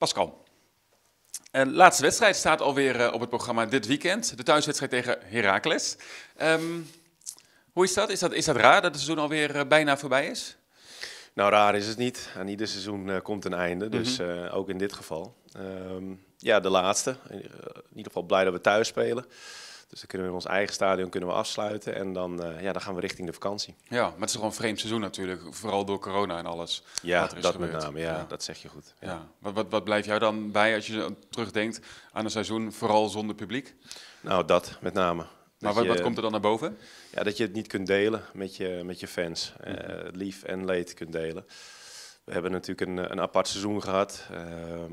Pascal. en eh, laatste wedstrijd staat alweer eh, op het programma dit weekend. De thuiswedstrijd tegen Heracles. Ehm, hoe is dat? is dat? Is dat raar dat het seizoen alweer eh, bijna voorbij is? Nou, raar is het niet. Aan ieder seizoen komt een einde. Dus mhm. ook in dit geval. Ehm, ja, de laatste. In, ieder geval blij dat we thuis spelen. Dus dan kunnen we ons eigen stadion kunnen we afsluiten en dan, eh, ja, dan gaan we richting de vakantie. Ja, maar het is toch een vreemd seizoen natuurlijk, vooral door corona en alles. Ja, dat met name, ja, dat zeg je goed. Ja. Wat, wat, wat blijf jou dan bij als je terugdenkt aan een seizoen vooral zonder publiek? Nou, dat met name. Maar wat, wat, komt er dan naar boven? Ja, dat je het niet kunt delen met je, met je fans. Eh, mhm. lief en leed kunt delen. We hebben natuurlijk een, een apart seizoen gehad. Ehm,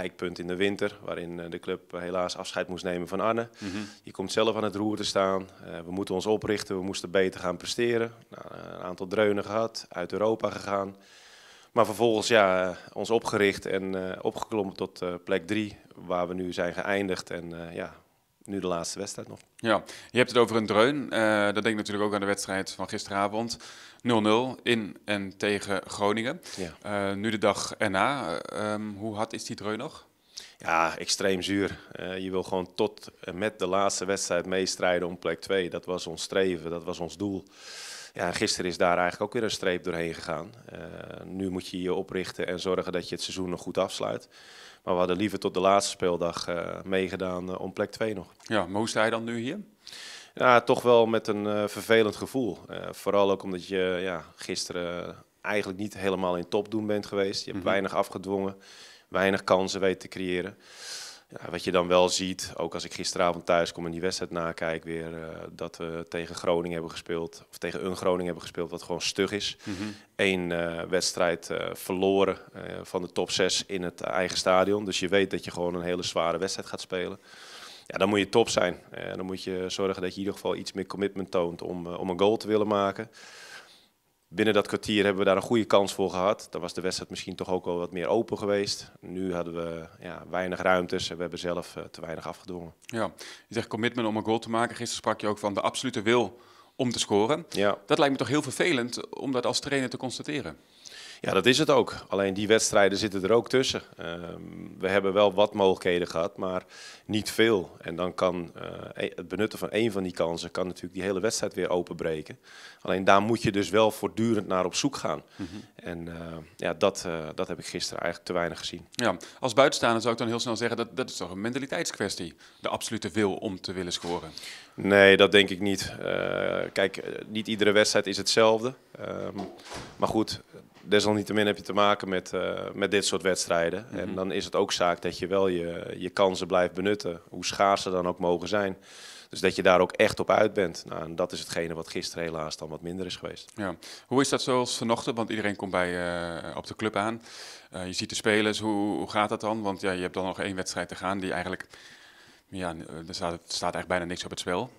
eikpunt in de winter, waarin eh, de club helaas afscheid moest nemen van Arne. Mm Je komt zelf aan het roer te staan. Eh, we moeten ons oprichten, we moesten beter gaan presteren. Nou, eh, een aantal dreunen gehad, uit Europa gegaan. Maar vervolgens ja, ons opgericht en uh, opgeklommen tot plek 3, waar we nu zijn geëindigd. En ja, nu de laatste wedstrijd nog. Ja, je hebt het over een dreun. Eh, dat denk ik natuurlijk ook aan de wedstrijd van gisteravond. 0-0 in en tegen Groningen. Eh, nu de dag erna. Ehm, hoe hard is die dreun nog? Ja, extreem zuur. Eh, je wil gewoon tot en met de laatste wedstrijd meestrijden om plek 2. Dat was ons streven, dat was ons doel. Ja, gisteren is daar eigenlijk ook weer een streep doorheen gegaan. Eh, nu moet je je oprichten en zorgen dat je het seizoen nog goed afsluit. Maar we hadden liever tot de laatste speeldag eh, meegedaan eh, om plek 2 nog. Ja, maar hoe sta je dan nu hier? Ja, toch wel met een vervelend gevoel. vooral ook omdat je ja, gisteren eigenlijk niet helemaal in topdoen bent geweest. Je hebt mhm. weinig afgedwongen, weinig kansen weten te creëren. Ja, wat je dan wel ziet, ook als ik gisteravond thuis kom en die wedstrijd nakijk weer, eh, dat we tegen Groningen hebben gespeeld, of tegen een Groningen hebben gespeeld, wat gewoon stug is. Mm Eén eh, wedstrijd eh, verloren van de top 6 in het eigen stadion. Dus je weet dat je gewoon een hele zware wedstrijd gaat spelen. Ja, dan moet je top zijn. en dan moet je zorgen dat je in ieder geval iets meer commitment toont om, om een goal te willen maken binnen dat kwartier hebben we daar een goede kans voor gehad. Dan was de wedstrijd misschien toch ook wel wat meer open geweest. Nu hadden we ja, weinig ruimtes en we hebben zelf eh, te weinig afgedwongen. Ja, je zegt commitment om een goal te maken. Gisteren sprak je ook van de absolute wil om te scoren. Ja. Dat lijkt me toch heel vervelend om dat als trainer te constateren. Ja, dat is het ook. Alleen die wedstrijden zitten er ook tussen. Ehm, we hebben wel wat mogelijkheden gehad, maar niet veel. En dan kan eh, e-, het benutten van één van die kansen kan natuurlijk die hele wedstrijd weer openbreken. Alleen daar moet je dus wel voortdurend naar op zoek gaan. Mhm. En eh, ja, dat, eh, dat heb ik gisteren eigenlijk te weinig gezien. Ja, als buitenstaander zou ik dan heel snel zeggen dat dat is toch een mentaliteitskwestie. De absolute wil om te willen scoren. Nee, dat denk ik niet. kijk, niet iedere wedstrijd is hetzelfde. Ehm, maar goed, desalniettemin heb je te maken met, eh, met dit soort wedstrijden. En mhm. dan is het ook zaak dat je wel je, je kansen blijft benutten, hoe schaars ze dan ook mogen zijn. Dus dat je daar ook echt op uit bent. Nou, en dat is hetgene wat gisteren helaas dan wat minder is geweest. Ja. Hoe is dat zoals vanochtend? Want iedereen komt bij, uh, op de club aan. Eh, je ziet de spelers. Hoe, hoe, gaat dat dan? Want ja, je hebt dan nog één wedstrijd te gaan die eigenlijk... Ja, er staat, staat eigenlijk bijna niks op het spel.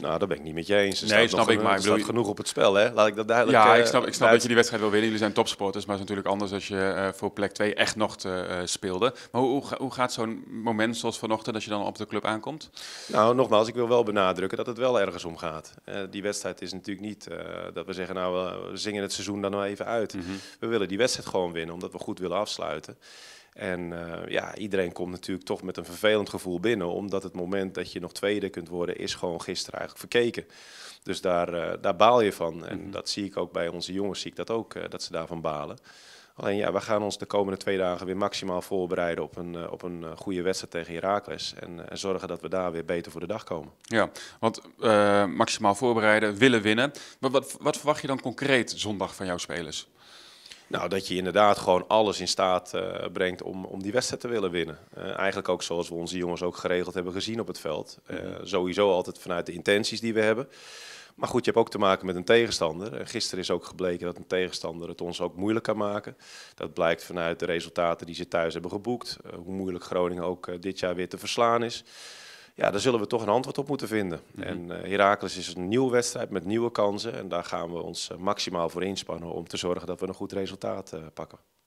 Nou, dat ben ik niet met je eens. Er nee, snap ik. maar ik bedoel, genoeg op het spel, hè? Laat ik dat duidelijk. Ja, eh, ik snap, ik snap dat je die wedstrijd wil winnen. Jullie zijn topsporters, maar het is natuurlijk anders als je eh, voor plek 2 echt nog te, eh, speelde. Maar hoe, hoe, gaat zo'n moment zoals vanochtend, dat je dan op de club aankomt? Nou, nogmaals, ik wil wel benadrukken dat het wel ergens om gaat. die wedstrijd is natuurlijk niet dat we zeggen, nou, we zingen het seizoen dan nou even uit. Mhm. We willen die wedstrijd gewoon winnen, omdat we goed willen afsluiten. En eh, ja, iedereen komt natuurlijk toch met een vervelend gevoel binnen, omdat het moment dat je nog tweede kunt worden, is gewoon gisteren eigenlijk verkeken. Dus daar, eh, daar baal je van. En mhm. dat zie ik ook bij onze jongens, zie ik dat ook, eh, dat ze daarvan balen. Alleen ja, we gaan ons de komende twee dagen weer maximaal voorbereiden op een, op een goede wedstrijd tegen Herakles. En, en, zorgen dat we daar weer beter voor de dag komen. Ja, want maximaal voorbereiden, willen winnen. Maar wat, wat verwacht je dan concreet zondag van jouw spelers? Nou, dat je inderdaad gewoon alles in staat eh, brengt om, om die wedstrijd te willen winnen. Eh, eigenlijk ook zoals we onze jongens ook geregeld hebben gezien op het veld. Uh, Sowieso altijd vanuit de intenties die we hebben. Maar goed, je hebt ook te maken met een tegenstander. gisteren is ook gebleken dat een tegenstander het ons ook moeilijk kan maken. Dat blijkt vanuit de resultaten die ze thuis hebben geboekt. hoe moeilijk Groningen ook dit jaar weer te verslaan is ja, daar zullen we toch een antwoord op moeten vinden. Mhm. En uh, eh, Heracles is een nieuwe wedstrijd met nieuwe kansen. En daar gaan we ons eh, maximaal voor inspannen om te zorgen dat we een goed resultaat eh, pakken.